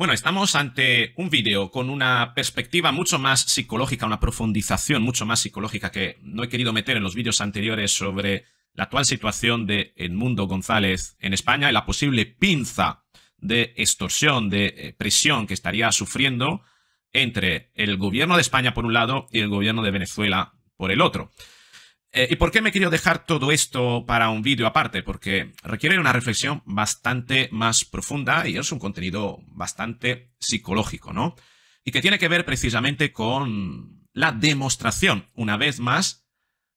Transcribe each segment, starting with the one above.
Bueno, estamos ante un vídeo con una perspectiva mucho más psicológica, una profundización mucho más psicológica que no he querido meter en los vídeos anteriores sobre la actual situación de Edmundo González en España y la posible pinza de extorsión, de eh, presión que estaría sufriendo entre el gobierno de España por un lado y el gobierno de Venezuela por el otro. Eh, ¿Y por qué me quiero dejar todo esto para un vídeo aparte? Porque requiere una reflexión bastante más profunda y es un contenido bastante psicológico, ¿no? Y que tiene que ver precisamente con la demostración, una vez más,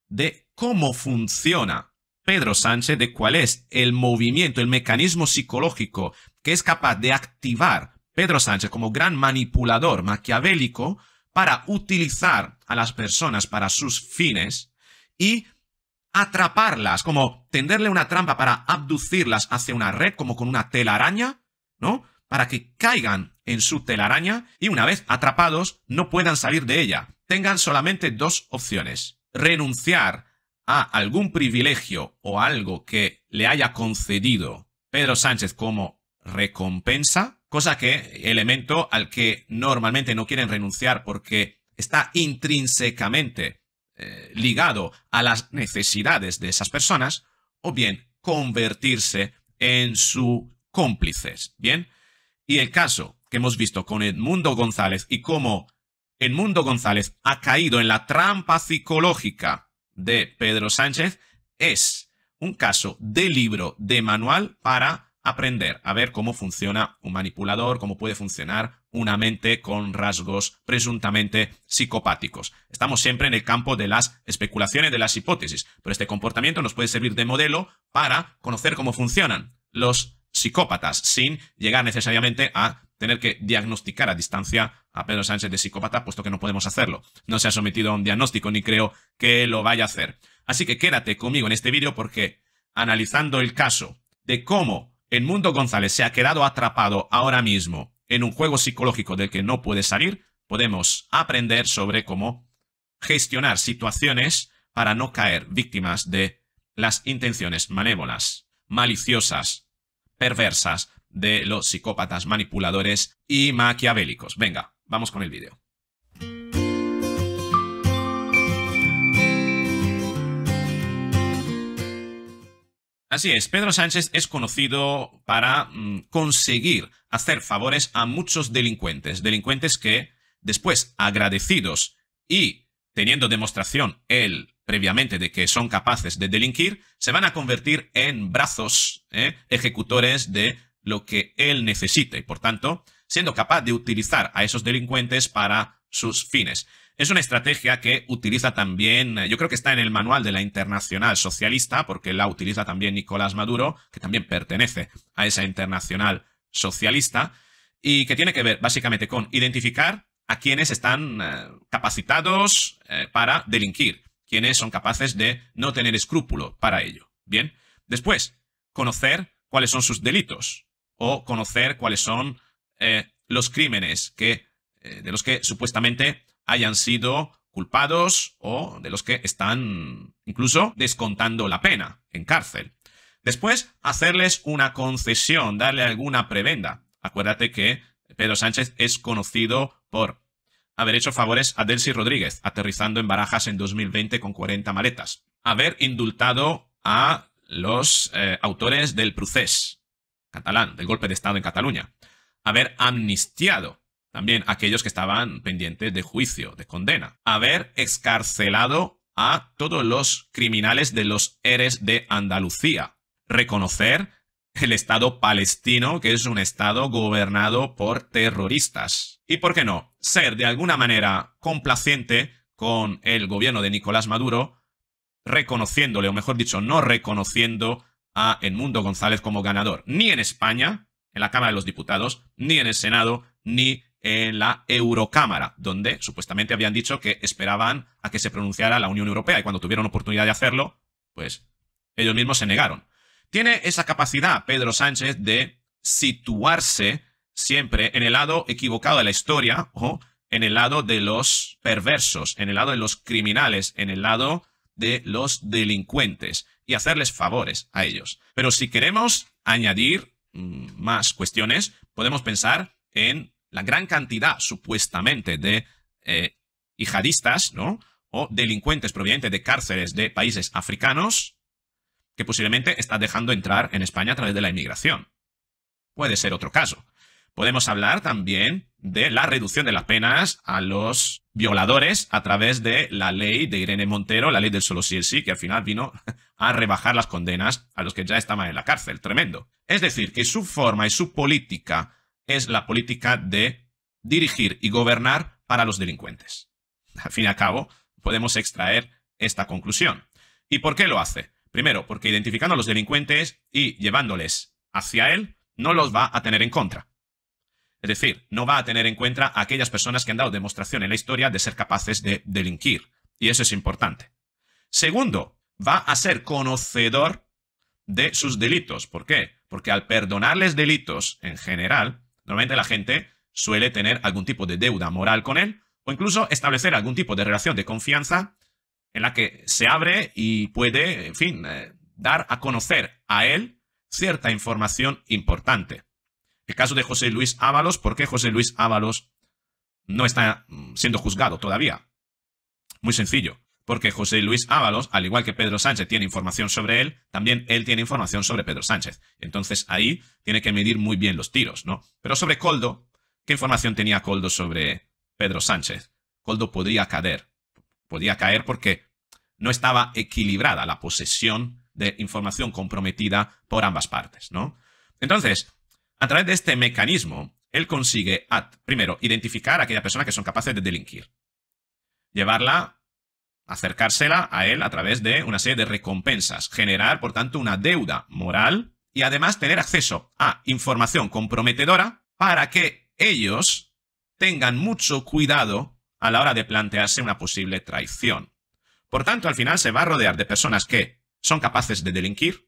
de cómo funciona Pedro Sánchez, de cuál es el movimiento, el mecanismo psicológico que es capaz de activar Pedro Sánchez como gran manipulador maquiavélico para utilizar a las personas para sus fines y atraparlas, como tenderle una trampa para abducirlas hacia una red, como con una telaraña, ¿no? Para que caigan en su telaraña y una vez atrapados no puedan salir de ella. Tengan solamente dos opciones. Renunciar a algún privilegio o algo que le haya concedido Pedro Sánchez como recompensa, cosa que elemento al que normalmente no quieren renunciar porque está intrínsecamente eh, ligado a las necesidades de esas personas, o bien convertirse en sus cómplices. Bien, y el caso que hemos visto con Edmundo González y cómo Edmundo González ha caído en la trampa psicológica de Pedro Sánchez es un caso de libro, de manual para aprender a ver cómo funciona un manipulador, cómo puede funcionar una mente con rasgos presuntamente psicopáticos. Estamos siempre en el campo de las especulaciones, de las hipótesis, pero este comportamiento nos puede servir de modelo para conocer cómo funcionan los psicópatas, sin llegar necesariamente a tener que diagnosticar a distancia a Pedro Sánchez de psicópata, puesto que no podemos hacerlo. No se ha sometido a un diagnóstico, ni creo que lo vaya a hacer. Así que quédate conmigo en este vídeo porque, analizando el caso de cómo el mundo González se ha quedado atrapado ahora mismo en un juego psicológico del que no puede salir, podemos aprender sobre cómo gestionar situaciones para no caer víctimas de las intenciones malévolas, maliciosas, perversas de los psicópatas manipuladores y maquiavélicos. Venga, vamos con el vídeo. Así es, Pedro Sánchez es conocido para mm, conseguir hacer favores a muchos delincuentes, delincuentes que después agradecidos y teniendo demostración él previamente de que son capaces de delinquir, se van a convertir en brazos ¿eh? ejecutores de lo que él necesite y por tanto siendo capaz de utilizar a esos delincuentes para sus fines. Es una estrategia que utiliza también, eh, yo creo que está en el manual de la Internacional Socialista, porque la utiliza también Nicolás Maduro, que también pertenece a esa Internacional Socialista, y que tiene que ver básicamente con identificar a quienes están eh, capacitados eh, para delinquir, quienes son capaces de no tener escrúpulo para ello. Bien, después, conocer cuáles son sus delitos o conocer cuáles son los crímenes que, de los que supuestamente hayan sido culpados o de los que están incluso descontando la pena en cárcel. Después, hacerles una concesión, darle alguna prebenda. Acuérdate que Pedro Sánchez es conocido por haber hecho favores a Delcy Rodríguez, aterrizando en Barajas en 2020 con 40 maletas. Haber indultado a los eh, autores del procés catalán, del golpe de Estado en Cataluña. Haber amnistiado también aquellos que estaban pendientes de juicio, de condena. Haber excarcelado a todos los criminales de los eres de Andalucía. Reconocer el Estado palestino, que es un Estado gobernado por terroristas. Y por qué no, ser de alguna manera complaciente con el gobierno de Nicolás Maduro, reconociéndole, o mejor dicho, no reconociendo a Edmundo González como ganador, ni en España, en la Cámara de los Diputados, ni en el Senado, ni en en la Eurocámara, donde supuestamente habían dicho que esperaban a que se pronunciara la Unión Europea y cuando tuvieron oportunidad de hacerlo, pues ellos mismos se negaron. Tiene esa capacidad Pedro Sánchez de situarse siempre en el lado equivocado de la historia o en el lado de los perversos, en el lado de los criminales, en el lado de los delincuentes y hacerles favores a ellos. Pero si queremos añadir mm, más cuestiones, podemos pensar en la gran cantidad supuestamente de eh, yihadistas, ¿no? O delincuentes provenientes de cárceles de países africanos que posiblemente está dejando entrar en España a través de la inmigración. Puede ser otro caso. Podemos hablar también de la reducción de las penas a los violadores a través de la ley de Irene Montero, la ley del solo sí el sí, que al final vino a rebajar las condenas a los que ya estaban en la cárcel. Tremendo. Es decir, que su forma y su política es la política de dirigir y gobernar para los delincuentes. Al fin y al cabo, podemos extraer esta conclusión. ¿Y por qué lo hace? Primero, porque identificando a los delincuentes y llevándoles hacia él, no los va a tener en contra. Es decir, no va a tener en cuenta a aquellas personas que han dado demostración en la historia de ser capaces de delinquir. Y eso es importante. Segundo, va a ser conocedor de sus delitos. ¿Por qué? Porque al perdonarles delitos en general, Normalmente la gente suele tener algún tipo de deuda moral con él o incluso establecer algún tipo de relación de confianza en la que se abre y puede, en fin, eh, dar a conocer a él cierta información importante. El caso de José Luis Ábalos, ¿por qué José Luis Ábalos no está mm, siendo juzgado todavía? Muy sencillo porque José Luis Ábalos, al igual que Pedro Sánchez tiene información sobre él, también él tiene información sobre Pedro Sánchez. Entonces ahí tiene que medir muy bien los tiros, ¿no? Pero sobre Coldo, ¿qué información tenía Coldo sobre Pedro Sánchez? Coldo podría caer. Podía caer porque no estaba equilibrada la posesión de información comprometida por ambas partes, ¿no? Entonces, a través de este mecanismo, él consigue, primero, identificar a aquella persona que son capaces de delinquir, llevarla acercársela a él a través de una serie de recompensas, generar, por tanto, una deuda moral y además tener acceso a información comprometedora para que ellos tengan mucho cuidado a la hora de plantearse una posible traición. Por tanto, al final se va a rodear de personas que son capaces de delinquir,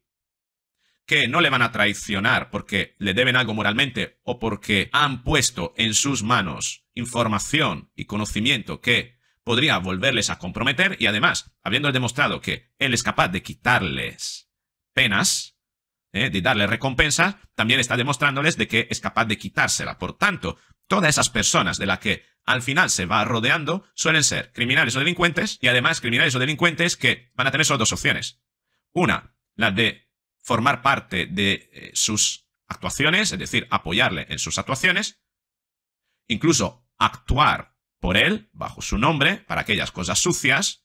que no le van a traicionar porque le deben algo moralmente o porque han puesto en sus manos información y conocimiento que podría volverles a comprometer y además, habiéndoles demostrado que él es capaz de quitarles penas, eh, de darles recompensas, también está demostrándoles de que es capaz de quitársela. Por tanto, todas esas personas de las que al final se va rodeando suelen ser criminales o delincuentes y además criminales o delincuentes que van a tener solo dos opciones. Una, la de formar parte de eh, sus actuaciones, es decir, apoyarle en sus actuaciones, incluso actuar por él, bajo su nombre, para aquellas cosas sucias,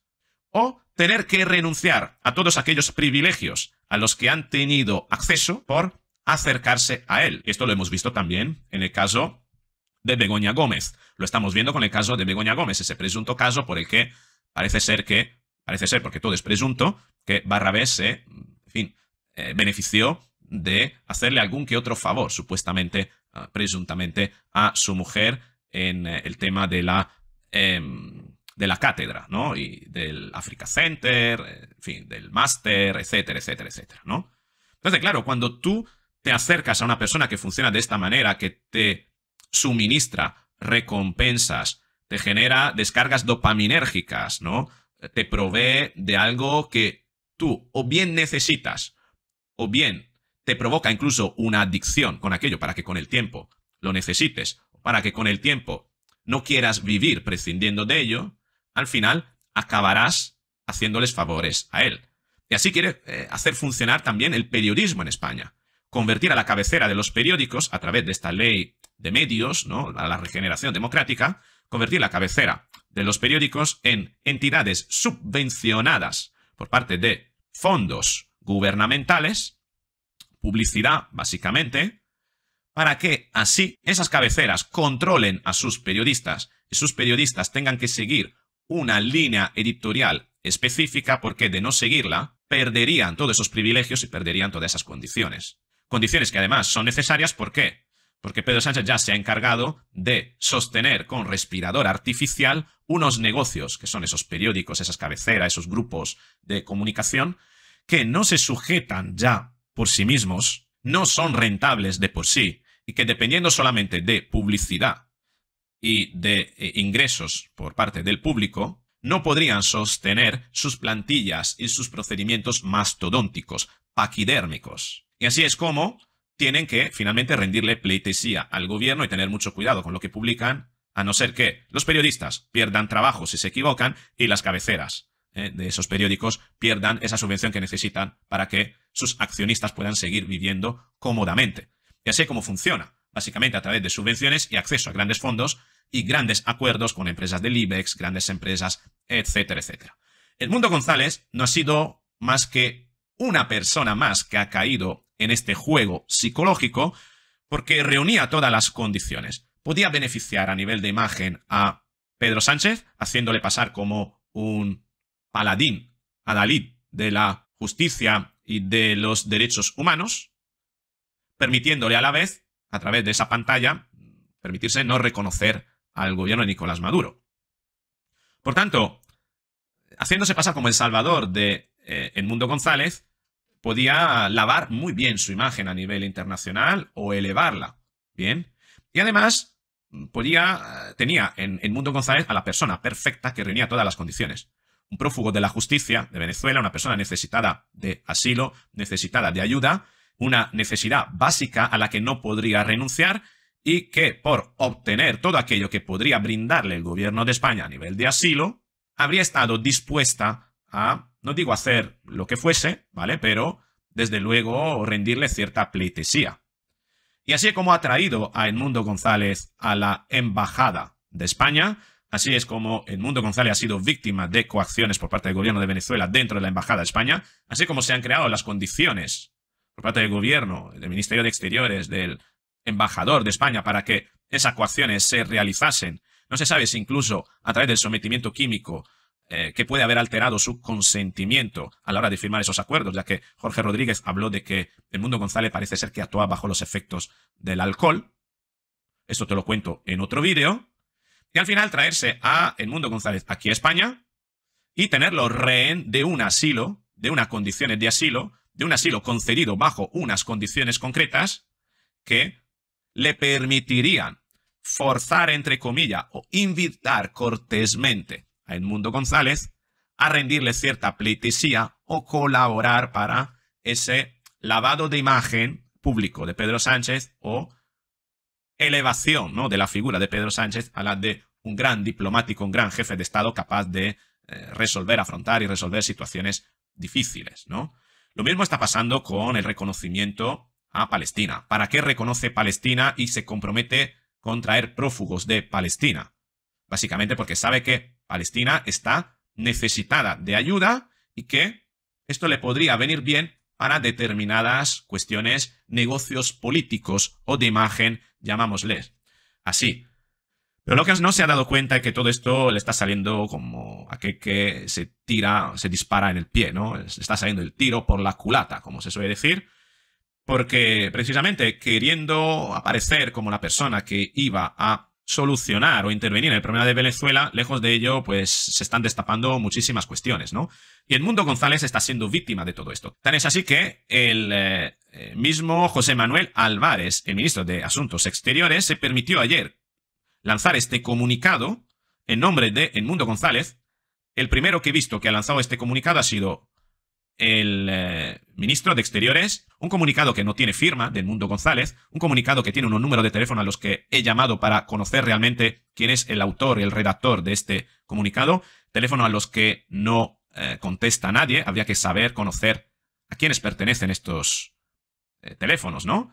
o tener que renunciar a todos aquellos privilegios a los que han tenido acceso por acercarse a él. Esto lo hemos visto también en el caso de Begoña Gómez. Lo estamos viendo con el caso de Begoña Gómez, ese presunto caso por el que parece ser que, parece ser porque todo es presunto, que Barrabés se, en fin, eh, benefició de hacerle algún que otro favor, supuestamente, ah, presuntamente, a su mujer en eh, el tema de la, em, de la cátedra, ¿no? Y del Africa Center, eh, en fin, del máster, etcétera, etcétera, etcétera, ¿no? Entonces, claro, cuando tú te acercas a una persona que funciona de esta manera, que te suministra recompensas, te genera descargas dopaminérgicas, ¿no? Te provee de algo que tú o bien necesitas, o bien te provoca incluso una adicción con aquello para que con el tiempo lo necesites, para que con el tiempo no quieras vivir prescindiendo de ello, al final acabarás haciéndoles favores a él. Y así quiere eh, hacer funcionar también el periodismo en España. Convertir a la cabecera de los periódicos, a través de esta ley de medios, ¿no? a la regeneración democrática, convertir la cabecera de los periódicos en entidades subvencionadas por parte de fondos gubernamentales, publicidad básicamente, para que así esas cabeceras controlen a sus periodistas y sus periodistas tengan que seguir una línea editorial específica porque de no seguirla perderían todos esos privilegios y perderían todas esas condiciones. Condiciones que además son necesarias ¿por qué? porque Pedro Sánchez ya se ha encargado de sostener con respirador artificial unos negocios, que son esos periódicos, esas cabeceras, esos grupos de comunicación, que no se sujetan ya por sí mismos, no son rentables de por sí, y que dependiendo solamente de publicidad y de eh, ingresos por parte del público, no podrían sostener sus plantillas y sus procedimientos mastodónticos, paquidérmicos. Y así es como tienen que finalmente rendirle pleitesía al gobierno y tener mucho cuidado con lo que publican, a no ser que los periodistas pierdan trabajo si se equivocan y las cabeceras eh, de esos periódicos pierdan esa subvención que necesitan para que sus accionistas puedan seguir viviendo cómodamente. Y así es como funciona, básicamente a través de subvenciones y acceso a grandes fondos y grandes acuerdos con empresas del IBEX, grandes empresas, etcétera, etcétera. El mundo González no ha sido más que una persona más que ha caído en este juego psicológico porque reunía todas las condiciones. Podía beneficiar a nivel de imagen a Pedro Sánchez, haciéndole pasar como un paladín adalid de la justicia y de los derechos humanos, permitiéndole a la vez, a través de esa pantalla, permitirse no reconocer al gobierno de Nicolás Maduro. Por tanto, haciéndose pasar como el salvador de El eh, Mundo González, podía lavar muy bien su imagen a nivel internacional o elevarla. Bien. Y además, podía, tenía en Mundo González a la persona perfecta que reunía todas las condiciones. Un prófugo de la justicia de Venezuela, una persona necesitada de asilo, necesitada de ayuda, una necesidad básica a la que no podría renunciar y que por obtener todo aquello que podría brindarle el gobierno de España a nivel de asilo, habría estado dispuesta a, no digo hacer lo que fuese, ¿vale? Pero desde luego rendirle cierta pleitesía. Y así es como ha traído a Edmundo González a la Embajada de España, así es como Edmundo González ha sido víctima de coacciones por parte del gobierno de Venezuela dentro de la Embajada de España, así como se han creado las condiciones por parte del gobierno, del Ministerio de Exteriores, del embajador de España, para que esas coacciones se realizasen. No se sabe si incluso a través del sometimiento químico eh, que puede haber alterado su consentimiento a la hora de firmar esos acuerdos, ya que Jorge Rodríguez habló de que el mundo González parece ser que actúa bajo los efectos del alcohol. Esto te lo cuento en otro vídeo. Y al final traerse a El Mundo González aquí a España y tenerlo rehén de un asilo, de unas condiciones de asilo, de un asilo concedido bajo unas condiciones concretas que le permitirían forzar, entre comillas, o invitar cortésmente a Edmundo González a rendirle cierta pleitesía o colaborar para ese lavado de imagen público de Pedro Sánchez o elevación ¿no? de la figura de Pedro Sánchez a la de un gran diplomático, un gran jefe de Estado capaz de eh, resolver, afrontar y resolver situaciones difíciles, ¿no? Lo mismo está pasando con el reconocimiento a Palestina. ¿Para qué reconoce Palestina y se compromete con traer prófugos de Palestina? Básicamente porque sabe que Palestina está necesitada de ayuda y que esto le podría venir bien para determinadas cuestiones, negocios políticos o de imagen, llamámosles. Así, pero no se ha dado cuenta de que todo esto le está saliendo como a que se tira, se dispara en el pie, ¿no? Se está saliendo el tiro por la culata, como se suele decir. Porque precisamente queriendo aparecer como la persona que iba a solucionar o intervenir en el problema de Venezuela, lejos de ello, pues se están destapando muchísimas cuestiones, ¿no? Y el mundo González está siendo víctima de todo esto. Tan es así que el eh, mismo José Manuel Álvarez, el ministro de Asuntos Exteriores, se permitió ayer lanzar este comunicado en nombre de Edmundo González. El primero que he visto que ha lanzado este comunicado ha sido el eh, ministro de Exteriores, un comunicado que no tiene firma de mundo González, un comunicado que tiene unos números de teléfono a los que he llamado para conocer realmente quién es el autor, y el redactor de este comunicado, teléfono a los que no eh, contesta nadie, habría que saber, conocer a quiénes pertenecen estos eh, teléfonos, ¿no?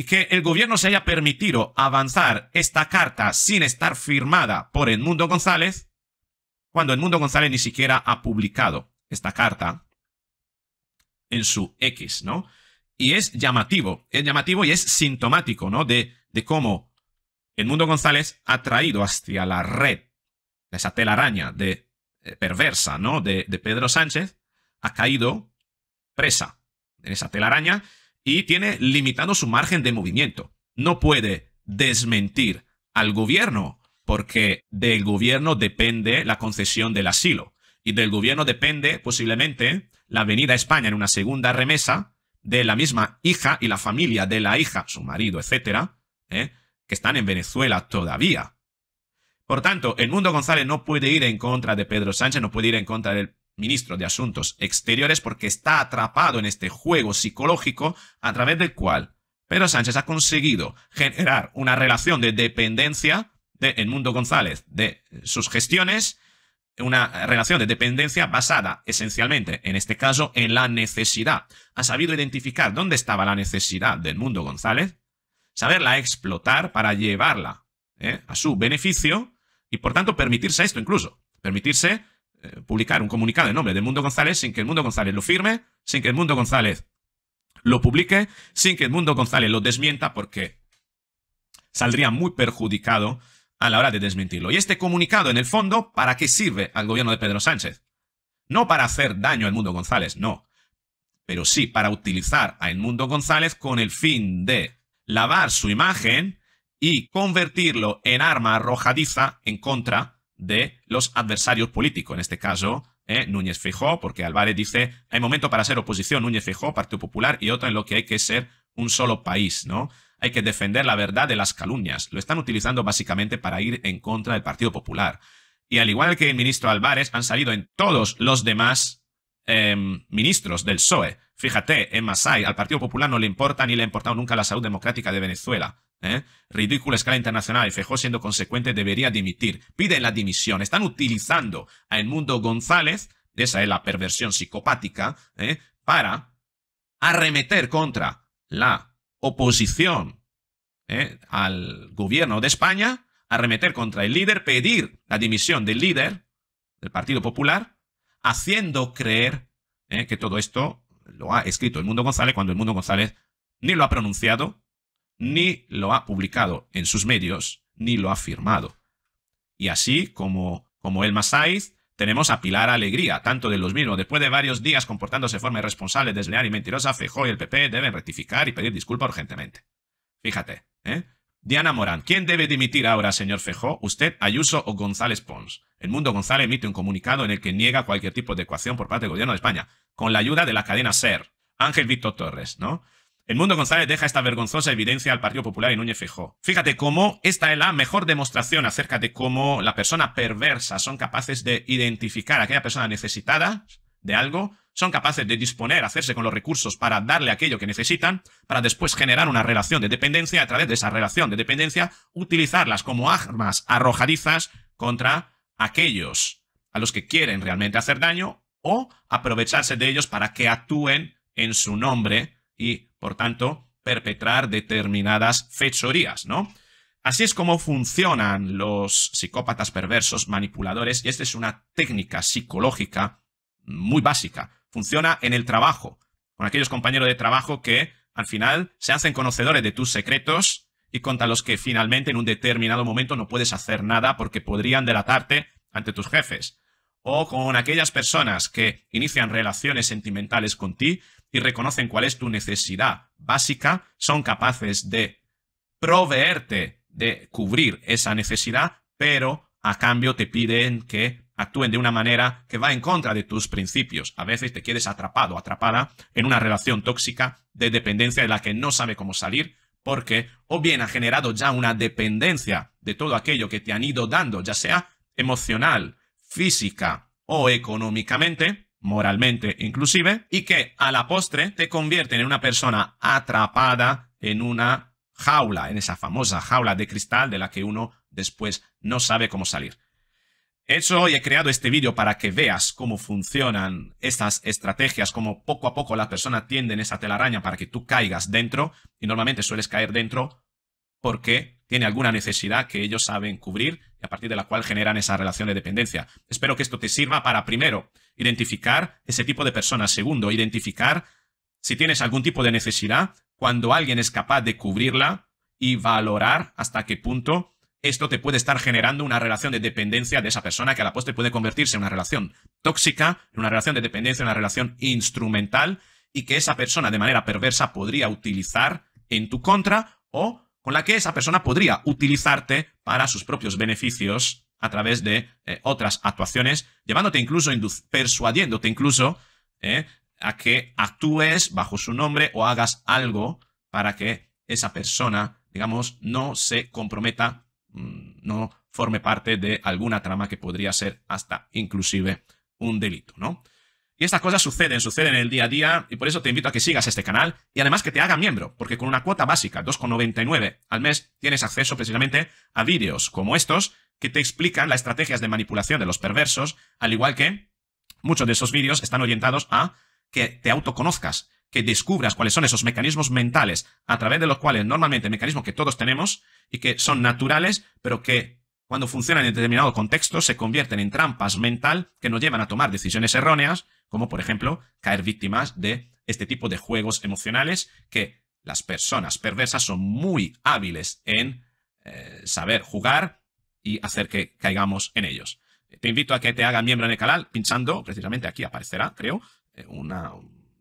Y que el gobierno se haya permitido avanzar esta carta sin estar firmada por Edmundo González, cuando Edmundo González ni siquiera ha publicado esta carta en su X, ¿no? Y es llamativo, es llamativo y es sintomático, ¿no? De, de cómo Edmundo González ha traído hacia la red, esa telaraña eh, perversa, ¿no? De, de Pedro Sánchez, ha caído presa en esa telaraña y tiene limitado su margen de movimiento. No puede desmentir al gobierno porque del gobierno depende la concesión del asilo y del gobierno depende posiblemente la venida a España en una segunda remesa de la misma hija y la familia de la hija, su marido, etcétera, ¿eh? que están en Venezuela todavía. Por tanto, el mundo González no puede ir en contra de Pedro Sánchez, no puede ir en contra del ministro de Asuntos Exteriores, porque está atrapado en este juego psicológico a través del cual Pedro Sánchez ha conseguido generar una relación de dependencia de mundo González de sus gestiones, una relación de dependencia basada esencialmente, en este caso, en la necesidad. Ha sabido identificar dónde estaba la necesidad del mundo González, saberla explotar para llevarla eh, a su beneficio y, por tanto, permitirse esto incluso, permitirse eh, publicar un comunicado en nombre del Mundo González sin que el Mundo González lo firme, sin que el Mundo González lo publique, sin que el Mundo González lo desmienta, porque saldría muy perjudicado a la hora de desmentirlo. Y este comunicado, en el fondo, ¿para qué sirve al gobierno de Pedro Sánchez? No para hacer daño al Mundo González, no. Pero sí para utilizar a El Mundo González con el fin de lavar su imagen y convertirlo en arma arrojadiza en contra de los adversarios políticos, en este caso eh, Núñez Feijó, porque Álvarez dice, hay momento para ser oposición, Núñez Feijó, Partido Popular, y otro en lo que hay que ser un solo país, ¿no? Hay que defender la verdad de las calumnias. Lo están utilizando básicamente para ir en contra del Partido Popular. Y al igual que el ministro Álvarez, han salido en todos los demás em, ministros del PSOE. Fíjate, en Masai, al Partido Popular no le importa ni le ha importado nunca la salud democrática de Venezuela. ¿Eh? Ridícula escala internacional. Fejó siendo consecuente debería dimitir. Piden la dimisión. Están utilizando a el mundo González, esa es la perversión psicopática, ¿eh? para arremeter contra la oposición ¿eh? al gobierno de España, arremeter contra el líder, pedir la dimisión del líder del Partido Popular, haciendo creer que todo esto lo ha escrito el Mundo González cuando el Mundo González ni lo ha pronunciado, ni lo ha publicado en sus medios, ni lo ha firmado. Y así como, como Elma Saiz, tenemos a Pilar Alegría, tanto de los mismos. Después de varios días comportándose de forma irresponsable, desleal y mentirosa, Fejó y el PP deben rectificar y pedir disculpas urgentemente. Fíjate, ¿eh? Diana Morán, ¿quién debe dimitir ahora, señor Fejó? ¿Usted, Ayuso o González Pons? El Mundo González emite un comunicado en el que niega cualquier tipo de ecuación por parte del gobierno de España, con la ayuda de la cadena SER. Ángel Víctor Torres, ¿no? El mundo González deja esta vergonzosa evidencia al Partido Popular y Núñez Fijó. Fíjate cómo esta es la mejor demostración acerca de cómo la persona perversa son capaces de identificar a aquella persona necesitada de algo, son capaces de disponer, hacerse con los recursos para darle aquello que necesitan, para después generar una relación de dependencia, a través de esa relación de dependencia, utilizarlas como armas arrojadizas contra aquellos a los que quieren realmente hacer daño o aprovecharse de ellos para que actúen en su nombre y por tanto, perpetrar determinadas fechorías, ¿no? Así es como funcionan los psicópatas perversos, manipuladores, y esta es una técnica psicológica muy básica. Funciona en el trabajo, con aquellos compañeros de trabajo que al final se hacen conocedores de tus secretos y contra los que finalmente en un determinado momento no puedes hacer nada porque podrían delatarte ante tus jefes. O con aquellas personas que inician relaciones sentimentales con ti y reconocen cuál es tu necesidad básica, son capaces de proveerte de cubrir esa necesidad, pero a cambio te piden que actúen de una manera que va en contra de tus principios. A veces te quedes atrapado, atrapada en una relación tóxica de dependencia de la que no sabe cómo salir porque o bien ha generado ya una dependencia de todo aquello que te han ido dando, ya sea emocional, física o económicamente, moralmente inclusive, y que a la postre te convierten en una persona atrapada en una jaula, en esa famosa jaula de cristal de la que uno después no sabe cómo salir. He hecho hoy, he creado este vídeo para que veas cómo funcionan estas estrategias, cómo poco a poco la persona tiende esa telaraña para que tú caigas dentro, y normalmente sueles caer dentro porque tiene alguna necesidad que ellos saben cubrir y a partir de la cual generan esa relación de dependencia. Espero que esto te sirva para, primero, identificar ese tipo de personas. Segundo, identificar si tienes algún tipo de necesidad, cuando alguien es capaz de cubrirla y valorar hasta qué punto esto te puede estar generando una relación de dependencia de esa persona que a la postre puede convertirse en una relación tóxica, en una relación de dependencia, en una relación instrumental y que esa persona de manera perversa podría utilizar en tu contra o con la que esa persona podría utilizarte para sus propios beneficios a través de eh, otras actuaciones, llevándote incluso, persuadiéndote incluso eh, a que actúes bajo su nombre o hagas algo para que esa persona, digamos, no se comprometa, mm, no forme parte de alguna trama que podría ser hasta inclusive un delito, ¿no? Y estas cosas suceden, suceden en el día a día, y por eso te invito a que sigas este canal y además que te haga miembro, porque con una cuota básica, 2,99 al mes, tienes acceso precisamente a vídeos como estos que te explican las estrategias de manipulación de los perversos, al igual que muchos de esos vídeos están orientados a que te autoconozcas, que descubras cuáles son esos mecanismos mentales a través de los cuales normalmente mecanismos que todos tenemos y que son naturales, pero que cuando funcionan en determinado contexto se convierten en trampas mental que nos llevan a tomar decisiones erróneas, como por ejemplo caer víctimas de este tipo de juegos emocionales que las personas perversas son muy hábiles en eh, saber jugar y hacer que caigamos en ellos. Te invito a que te hagas miembro en el canal pinchando, precisamente aquí aparecerá, creo, eh, una,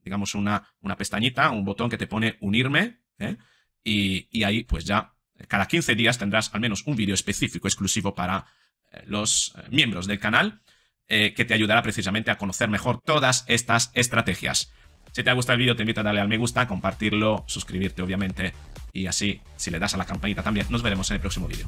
digamos, una, una pestañita, un botón que te pone unirme, ¿eh? y, ahí pues ya eh, cada 15 días tendrás al menos un vídeo específico, exclusivo para los miembros del canal, que te ayudará precisamente a conocer mejor todas estas estrategias. Si te ha gustado el vídeo, te invito a darle al me gusta, compartirlo, suscribirte obviamente y así, si le das a la campanita también, nos veremos en el próximo vídeo.